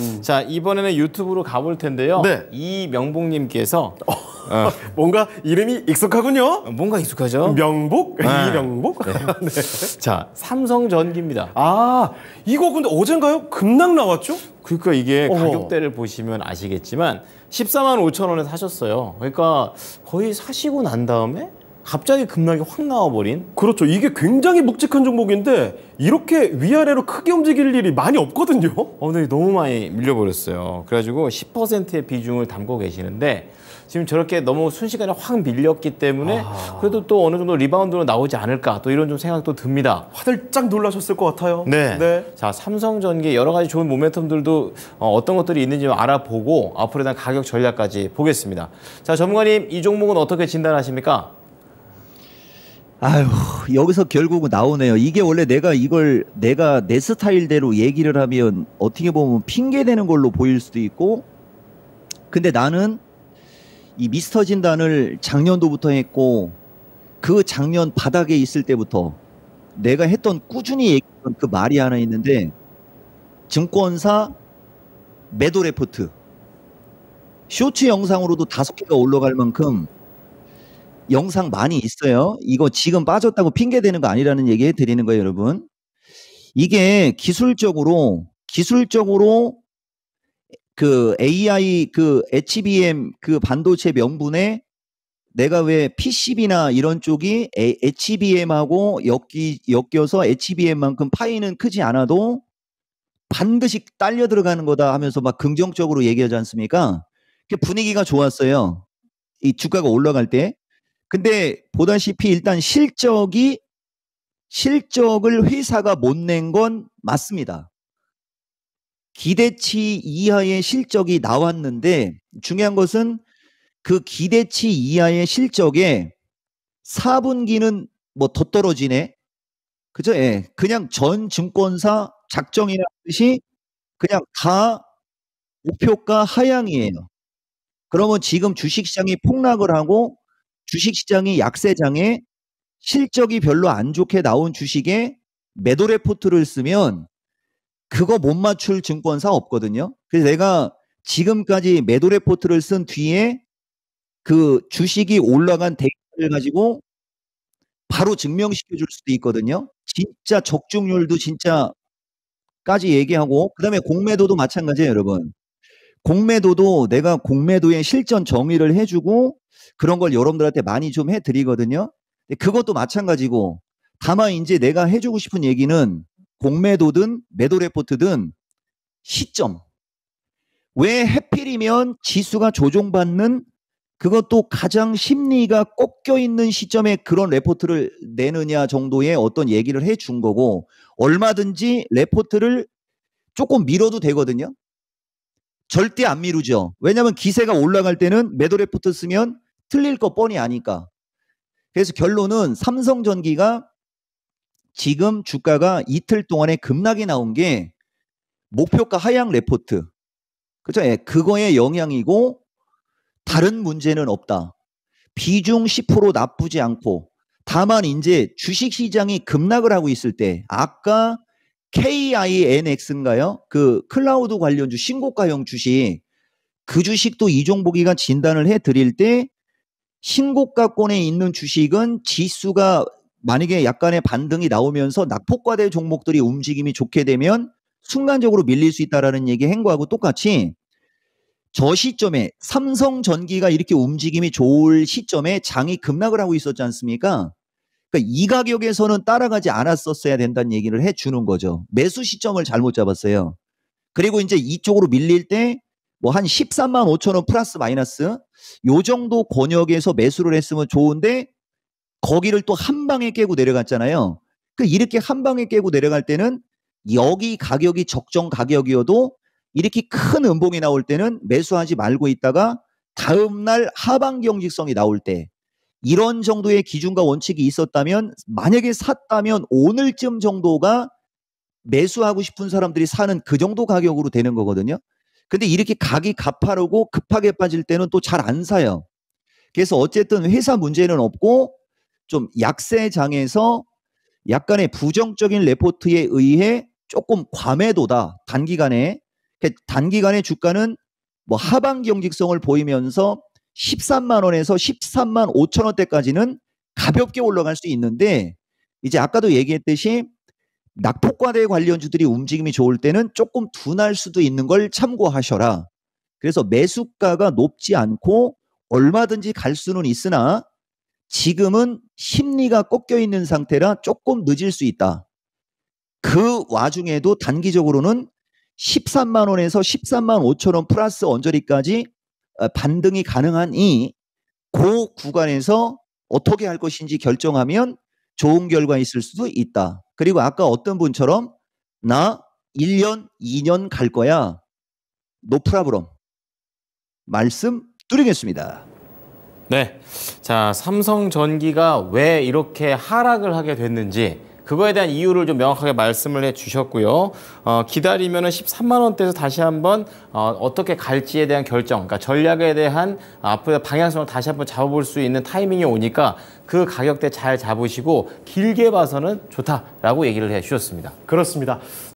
음. 자 이번에는 유튜브로 가볼 텐데요. 네. 이명복님께서 어, 어. 뭔가 이름이 익숙하군요. 어, 뭔가 익숙하죠. 명복 네. 이명복. 네. 네. 자 삼성전기입니다. 아 이거 근데 어젠가요? 급락 나왔죠? 그러니까 이게 어 가격대를 보시면 아시겠지만 14만 5천 원에 사셨어요. 그러니까 거의 사시고 난 다음에 갑자기 급락이 확 나와버린 그렇죠 이게 굉장히 묵직한 종목인데 이렇게 위아래로 크게 움직일 일이 많이 없거든요 오늘 어, 너무 많이 밀려버렸어요 그래가지고 10%의 비중을 담고 계시는데 지금 저렇게 너무 순식간에 확 밀렸기 때문에 아... 그래도 또 어느 정도 리바운드로 나오지 않을까 또 이런 좀 생각도 듭니다. 화들짝 놀라셨을 것 같아요. 네. 네. 자 삼성전기 여러 가지 좋은 모멘텀들도 어, 어떤 것들이 있는지 알아보고 앞으로 대한 가격 전략까지 보겠습니다. 자 전문가님 이 종목은 어떻게 진단하십니까? 아유 여기서 결국은 나오네요. 이게 원래 내가 이걸 내가 내 스타일대로 얘기를 하면 어떻게 보면 핑계 되는 걸로 보일 수도 있고, 근데 나는 이 미스터 진단을 작년도부터 했고 그 작년 바닥에 있을 때부터 내가 했던 꾸준히 얘기했던 그 말이 하나 있는데 증권사 매도 레포트 쇼츠 영상으로도 다섯 개가 올라갈 만큼 영상 많이 있어요. 이거 지금 빠졌다고 핑계 대는 거 아니라는 얘기 드리는 거예요, 여러분. 이게 기술적으로 기술적으로 그 AI 그 HBM 그 반도체 명분에 내가 왜 PCB나 이런 쪽이 HBM하고 엮이, 엮여서 HBM만큼 파이는 크지 않아도 반드시 딸려 들어가는 거다 하면서 막 긍정적으로 얘기하지 않습니까? 그 분위기가 좋았어요. 이 주가가 올라갈 때. 근데 보다시피 일단 실적이 실적을 회사가 못 낸 건 맞습니다. 기대치 이하의 실적이 나왔는데 중요한 것은 그 기대치 이하의 실적에 4분기는 뭐 더 떨어지네. 그죠? 예. 그냥 전 증권사 작정이라는 뜻이 그냥 다 목표가 하향이에요. 그러면 지금 주식시장이 폭락을 하고 주식시장이 약세장에 실적이 별로 안 좋게 나온 주식에 매도 레포트를 쓰면 그거 못 맞출 증권사 없거든요. 그래서 내가 지금까지 매도 레포트를 쓴 뒤에 그 주식이 올라간 데이터를 가지고 바로 증명시켜 줄 수도 있거든요. 진짜 적중률도 진짜까지 얘기하고 그다음에 공매도도 마찬가지예요, 여러분. 공매도도 내가 공매도의 실전 정의를 해주고 그런 걸 여러분들한테 많이 좀 해드리거든요. 그것도 마찬가지고 다만 이제 내가 해주고 싶은 얘기는 공매도든 매도 레포트든 시점. 왜 해필이면 지수가 조종받는 그것도 가장 심리가 꺾여 있는 시점에 그런 레포트를 내느냐 정도의 어떤 얘기를 해준 거고 얼마든지 레포트를 조금 미뤄도 되거든요. 절대 안 미루죠. 왜냐하면 기세가 올라갈 때는 매도 레포트 쓰면 틀릴 거 뻔히 아니까. 그래서 결론은 삼성전기가 지금 주가가 이틀 동안에 급락이 나온 게 목표가 하향 레포트. 그죠? 예, 그거의 영향이고 다른 문제는 없다. 비중 10% 나쁘지 않고 다만 이제 주식 시장이 급락을 하고 있을 때 아까 KINX인가요? 그 클라우드 관련주 신고가형 주식 그 주식도 이종보기가 진단을 해 드릴 때 신고가권에 있는 주식은 지수가 만약에 약간의 반등이 나오면서 낙폭과대 종목들이 움직임이 좋게 되면 순간적으로 밀릴 수 있다라는 얘기 행거하고 똑같이 저 시점에 삼성전기가 이렇게 움직임이 좋을 시점에 장이 급락을 하고 있었지 않습니까? 그러니까 이 가격에서는 따라가지 않았었어야 된다는 얘기를 해 주는 거죠. 매수 시점을 잘못 잡았어요. 그리고 이제 이쪽으로 밀릴 때 뭐한 13만 5천 원 플러스 마이너스 요 정도 권역에서 매수를 했으면 좋은데 거기를 또 한 방에 깨고 내려갔잖아요. 그 이렇게 한 방에 깨고 내려갈 때는 여기 가격이 적정 가격이어도 이렇게 큰 음봉이 나올 때는 매수하지 말고 있다가 다음날 하방 경직성이 나올 때 이런 정도의 기준과 원칙이 있었다면 만약에 샀다면 오늘쯤 정도가 매수하고 싶은 사람들이 사는 그 정도 가격으로 되는 거거든요. 근데 이렇게 각이 가파르고 급하게 빠질 때는 또 잘 안 사요. 그래서 어쨌든 회사 문제는 없고 좀 약세장에서 약간의 부정적인 레포트에 의해 조금 과매도다. 단기간에 그 단기간에 주가는 뭐 하반 경직성을 보이면서 13만 원에서 13만 5천 원대까지는 가볍게 올라갈 수 있는데 이제 아까도 얘기했듯이 낙폭과대 관련주들이 움직임이 좋을 때는 조금 둔할 수도 있는 걸 참고하셔라. 그래서 매수가가 높지 않고 얼마든지 갈 수는 있으나 지금은 심리가 꺾여 있는 상태라 조금 늦을 수 있다. 그 와중에도 단기적으로는 13만 원에서 13만 5천 원 플러스 언저리까지 어, 반등이 가능하니 그 구간에서 어떻게 할 것인지 결정하면 좋은 결과 있을 수도 있다. 그리고 아까 어떤 분처럼 나 1년, 2년 갈 거야. 노프라브럼 말씀 뚜리겠습니다. 네. 자, 삼성전기가 왜 이렇게 하락을 하게 됐는지 그거에 대한 이유를 좀 명확하게 말씀을 해 주셨고요. 어, 기다리면 은 13만 원대에서 다시 한번 어, 떻게 갈지에 대한 결정, 그러니까 전략에 대한 아, 앞으로 방향성을 다시 한번 잡아볼 수 있는 타이밍이 오니까 그 가격대 잘 잡으시고 길게 봐서는 좋다라고 얘기를 해 주셨습니다. 그렇습니다.